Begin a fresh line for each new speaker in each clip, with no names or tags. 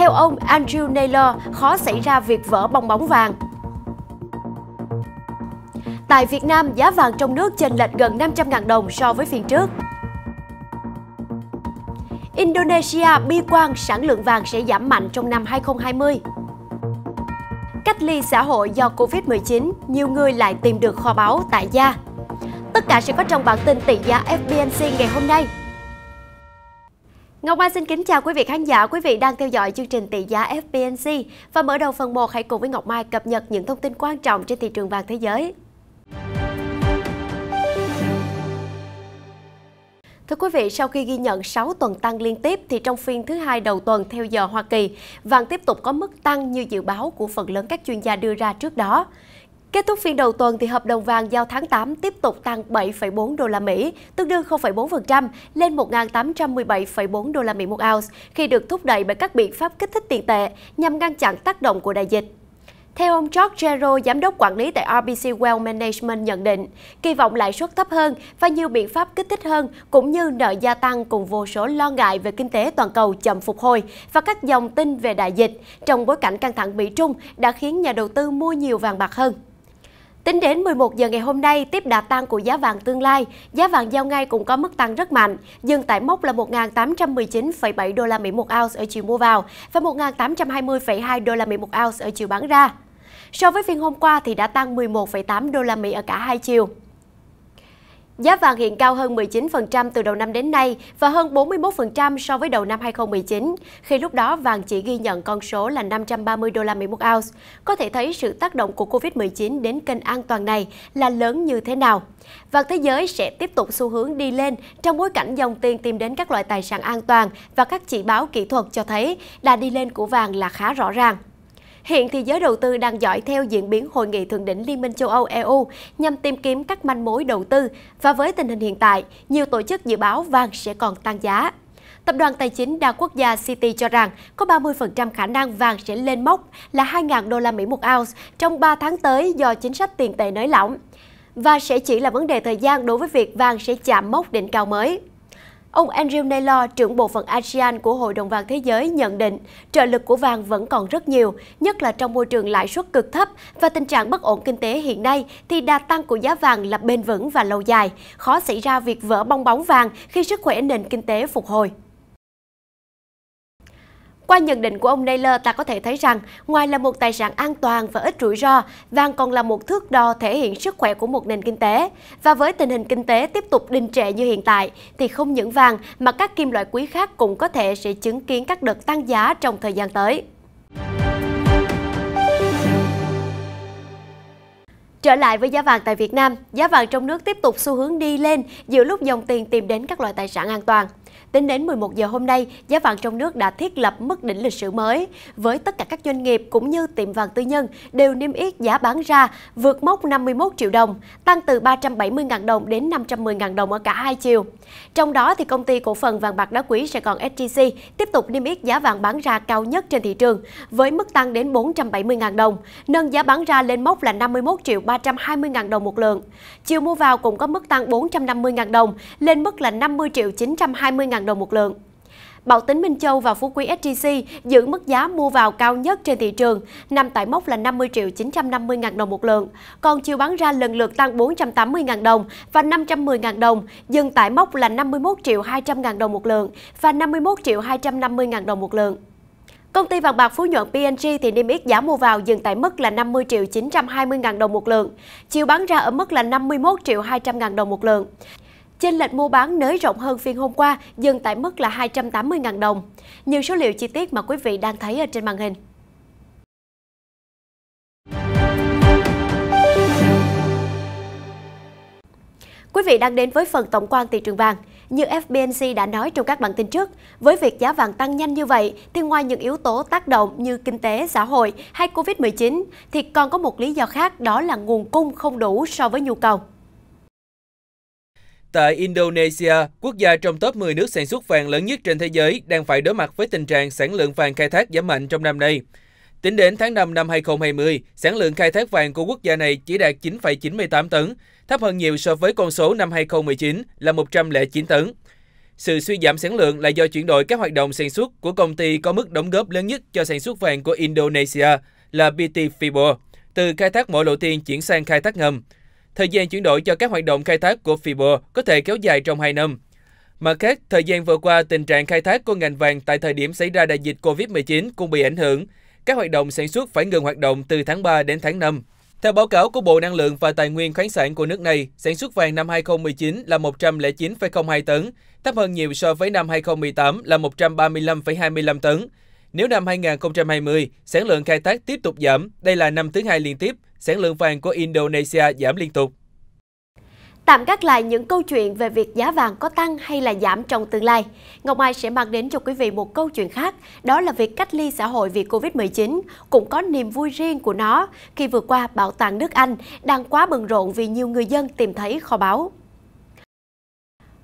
Theo ông Andrew Naylor, khó xảy ra việc vỡ bong bóng vàng. Tại Việt Nam, giá vàng trong nước chênh lệch gần 500.000 đồng so với phiên trước. Indonesia bi quan sản lượng vàng sẽ giảm mạnh trong năm 2020. Cách ly xã hội do Covid-19, nhiều người lại tìm được kho báu tại gia. Tất cả sẽ có trong bản tin tỷ giá FBNC ngày hôm nay. Ngọc Mai xin kính chào quý vị khán giả, quý vị đang theo dõi chương trình tỷ giá FPNC và mở đầu phần 1 hãy cùng với Ngọc Mai cập nhật những thông tin quan trọng trên thị trường vàng thế giới. Thưa quý vị, sau khi ghi nhận 6 tuần tăng liên tiếp thì trong phiên thứ hai đầu tuần theo giờ Hoa Kỳ, vàng tiếp tục có mức tăng như dự báo của phần lớn các chuyên gia đưa ra trước đó. Kết thúc phiên đầu tuần thì hợp đồng vàng giao tháng 8 tiếp tục tăng 7,4 đô la Mỹ, tương đương 0,4% lên 1.817,4 đô la Mỹ một ounce khi được thúc đẩy bởi các biện pháp kích thích tiền tệ nhằm ngăn chặn tác động của đại dịch. Theo ông George Gero, giám đốc quản lý tại RBC Wealth Management nhận định, kỳ vọng lãi suất thấp hơn và nhiều biện pháp kích thích hơn cũng như nợ gia tăng cùng vô số lo ngại về kinh tế toàn cầu chậm phục hồi và các dòng tin về đại dịch trong bối cảnh căng thẳng Mỹ-Trung đã khiến nhà đầu tư mua nhiều vàng bạc hơn. Tính đến 11 giờ ngày hôm nay, tiếp đà tăng của giá vàng tương lai, giá vàng giao ngay cũng có mức tăng rất mạnh, dừng tại mốc là 1.819,7 đô la Mỹ một ounce ở chiều mua vào và 1.820,2 đô la Mỹ một ounce ở chiều bán ra. So với phiên hôm qua thì đã tăng 11,8 đô la Mỹ ở cả hai chiều. Giá vàng hiện cao hơn 19% từ đầu năm đến nay và hơn 41% so với đầu năm 2019, khi lúc đó vàng chỉ ghi nhận con số là 530 đô la Mỹ một ounce. Có thể thấy sự tác động của Covid-19 đến kênh an toàn này là lớn như thế nào. Vàng thế giới sẽ tiếp tục xu hướng đi lên trong bối cảnh dòng tiền tìm đến các loại tài sản an toàn và các chỉ báo kỹ thuật cho thấy đà đi lên của vàng là khá rõ ràng. Hiện thì giới đầu tư đang dõi theo diễn biến hội nghị thượng đỉnh Liên minh châu Âu EU nhằm tìm kiếm các manh mối đầu tư và với tình hình hiện tại, nhiều tổ chức dự báo vàng sẽ còn tăng giá. Tập đoàn Tài chính đa quốc gia City cho rằng có 30% khả năng vàng sẽ lên mốc là 2.000 đô la Mỹ một ounce trong 3 tháng tới do chính sách tiền tệ nới lỏng và sẽ chỉ là vấn đề thời gian đối với việc vàng sẽ chạm mốc đỉnh cao mới. Ông Andrew Naylor, trưởng bộ phận ASEAN của Hội đồng vàng Thế giới nhận định trợ lực của vàng vẫn còn rất nhiều, nhất là trong môi trường lãi suất cực thấp và tình trạng bất ổn kinh tế hiện nay thì đà tăng của giá vàng là bền vững và lâu dài, khó xảy ra việc vỡ bong bóng vàng khi sức khỏe nền kinh tế phục hồi. Qua nhận định của ông Naylor, ta có thể thấy rằng, ngoài là một tài sản an toàn và ít rủi ro, vàng còn là một thước đo thể hiện sức khỏe của một nền kinh tế. Và với tình hình kinh tế tiếp tục đình trệ như hiện tại, thì không những vàng mà các kim loại quý khác cũng có thể sẽ chứng kiến các đợt tăng giá trong thời gian tới. Trở lại với giá vàng tại Việt Nam, giá vàng trong nước tiếp tục xu hướng đi lên giữa lúc dòng tiền tìm đến các loại tài sản an toàn. Tính đến 11 giờ hôm nay, giá vàng trong nước đã thiết lập mức đỉnh lịch sử mới. Với tất cả các doanh nghiệp cũng như tiệm vàng tư nhân đều niêm yết giá bán ra vượt mốc 51 triệu đồng, tăng từ 370.000 đồng đến 510.000 đồng ở cả hai chiều. Trong đó thì công ty cổ phần vàng bạc đá quý Sài Gòn SGC tiếp tục niêm yết giá vàng bán ra cao nhất trên thị trường với mức tăng đến 470.000 đồng, nâng giá bán ra lên mốc là 51 triệu 320.000 đồng một lượng. Chiều mua vào cũng có mức tăng 450.000 đồng lên mức là 50 triệu 920.000 000 đồng một lượng. Bảo Tín Minh Châu và Phú Quý SJC giữ mức giá mua vào cao nhất trên thị trường, nằm tại mốc là 50 triệu 950 ngàn đồng một lượng, còn chiều bán ra lần lượt tăng 480 ngàn đồng và 510 ngàn đồng, dừng tại mốc là 51 triệu 200 ngàn đồng một lượng và 51 triệu 250 ngàn đồng một lượng. Công ty vàng bạc Phú Nhuận PNG thì niêm yết giá mua vào dừng tại mức là 50 triệu 920 ngàn đồng một lượng, chiều bán ra ở mức là 51 triệu 200 ngàn đồng một lượng. Trên lệch mua bán nới rộng hơn phiên hôm qua, dừng tại mức là 280.000 đồng. Nhiều số liệu chi tiết mà quý vị đang thấy ở trên màn hình. Quý vị đang đến với phần tổng quan thị trường vàng. Như FBNC đã nói trong các bản tin trước, với việc giá vàng tăng nhanh như vậy thì ngoài những yếu tố tác động như kinh tế, xã hội hay Covid-19 thì còn có một lý do khác đó là nguồn cung không đủ so với nhu cầu.
Tại Indonesia, quốc gia trong top 10 nước sản xuất vàng lớn nhất trên thế giới đang phải đối mặt với tình trạng sản lượng vàng khai thác giảm mạnh trong năm nay. Tính đến tháng 5 năm 2020, sản lượng khai thác vàng của quốc gia này chỉ đạt 9,98 tấn, thấp hơn nhiều so với con số năm 2019 là 109 tấn. Sự suy giảm sản lượng là do chuyển đổi các hoạt động sản xuất của công ty có mức đóng góp lớn nhất cho sản xuất vàng của Indonesia là PT Fibor từ khai thác mỏ lộ thiên chuyển sang khai thác ngầm. Thời gian chuyển đổi cho các hoạt động khai thác của FIBO có thể kéo dài trong 2 năm. Mặt khác, thời gian vừa qua, tình trạng khai thác của ngành vàng tại thời điểm xảy ra đại dịch COVID-19 cũng bị ảnh hưởng. Các hoạt động sản xuất phải ngừng hoạt động từ tháng 3 đến tháng 5. Theo báo cáo của Bộ Năng lượng và Tài nguyên khoáng sản của nước này, sản xuất vàng năm 2019 là 109,02 tấn, thấp hơn nhiều so với năm 2018 là 135,25 tấn. Nếu năm 2020, sản lượng khai thác tiếp tục giảm, đây là năm thứ hai liên tiếp, sản lượng vàng của Indonesia giảm liên tục.
Tạm gác lại những câu chuyện về việc giá vàng có tăng hay là giảm trong tương lai. Ngọc Mai sẽ mang đến cho quý vị một câu chuyện khác, đó là việc cách ly xã hội vì Covid-19 cũng có niềm vui riêng của nó khi vừa qua Bảo tàng nước Anh đang quá bận rộn vì nhiều người dân tìm thấy kho báu.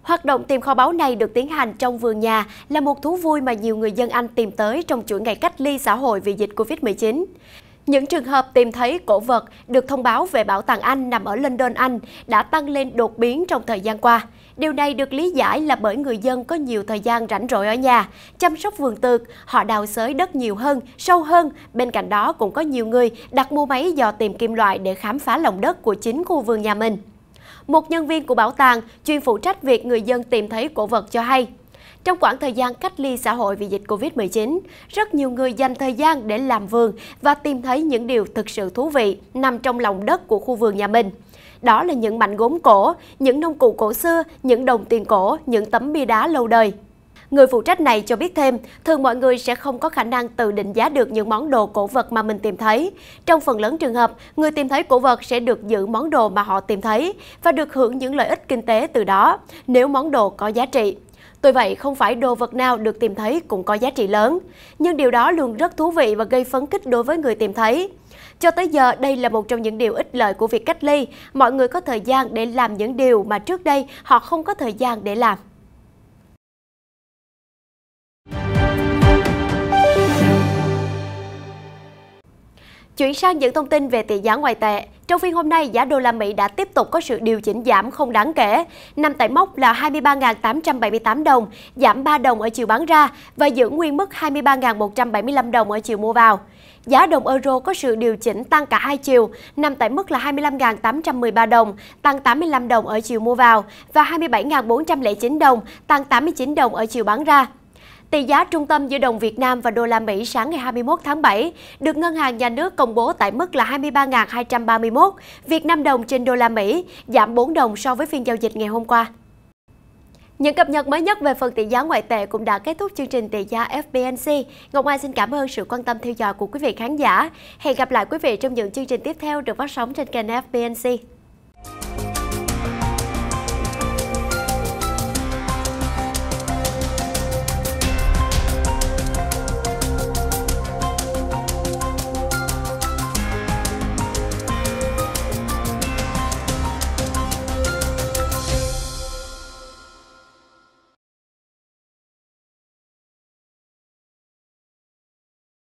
Hoạt động tìm kho báu này được tiến hành trong vườn nhà là một thú vui mà nhiều người dân Anh tìm tới trong chuỗi ngày cách ly xã hội vì dịch Covid-19. Những trường hợp tìm thấy cổ vật được thông báo về bảo tàng Anh nằm ở London Anh đã tăng lên đột biến trong thời gian qua. Điều này được lý giải là bởi người dân có nhiều thời gian rảnh rỗi ở nhà, chăm sóc vườn tược, họ đào xới đất nhiều hơn, sâu hơn. Bên cạnh đó cũng có nhiều người đặt mua máy dò tìm kim loại để khám phá lòng đất của chính khu vườn nhà mình. Một nhân viên của bảo tàng chuyên phụ trách việc người dân tìm thấy cổ vật cho hay. Trong khoảng thời gian cách ly xã hội vì dịch Covid-19, rất nhiều người dành thời gian để làm vườn và tìm thấy những điều thực sự thú vị nằm trong lòng đất của khu vườn nhà mình. Đó là những mảnh gốm cổ, những nông cụ cổ xưa, những đồng tiền cổ, những tấm bia đá lâu đời. Người phụ trách này cho biết thêm, thường mọi người sẽ không có khả năng tự định giá được những món đồ cổ vật mà mình tìm thấy. Trong phần lớn trường hợp, người tìm thấy cổ vật sẽ được giữ món đồ mà họ tìm thấy và được hưởng những lợi ích kinh tế từ đó, nếu món đồ có giá trị. Tuy vậy, không phải đồ vật nào được tìm thấy cũng có giá trị lớn, nhưng điều đó luôn rất thú vị và gây phấn khích đối với người tìm thấy. Cho tới giờ, đây là một trong những điều ích lợi của việc cách ly. Mọi người có thời gian để làm những điều mà trước đây họ không có thời gian để làm. Chuyển sang những thông tin về tỷ giá ngoại tệ. Trong phiên hôm nay, giá đô la Mỹ đã tiếp tục có sự điều chỉnh giảm không đáng kể, nằm tại mốc là 23.878 đồng, giảm 3 đồng ở chiều bán ra và giữ nguyên mức 23.175 đồng ở chiều mua vào. Giá đồng euro có sự điều chỉnh tăng cả hai chiều, nằm tại mức là 25.813 đồng, tăng 85 đồng ở chiều mua vào và 27.409 đồng, tăng 89 đồng ở chiều bán ra. Tỷ giá trung tâm giữa đồng Việt Nam và đô la Mỹ sáng ngày 21 tháng 7 được Ngân hàng Nhà nước công bố tại mức là 23.231 Việt Nam đồng trên đô la Mỹ, giảm 4 đồng so với phiên giao dịch ngày hôm qua. Những cập nhật mới nhất về phần tỷ giá ngoại tệ cũng đã kết thúc chương trình tỷ giá FBNC. Ngọc Mai xin cảm ơn sự quan tâm theo dõi của quý vị khán giả. Hẹn gặp lại quý vị trong những chương trình tiếp theo được phát sóng trên kênh FBNC.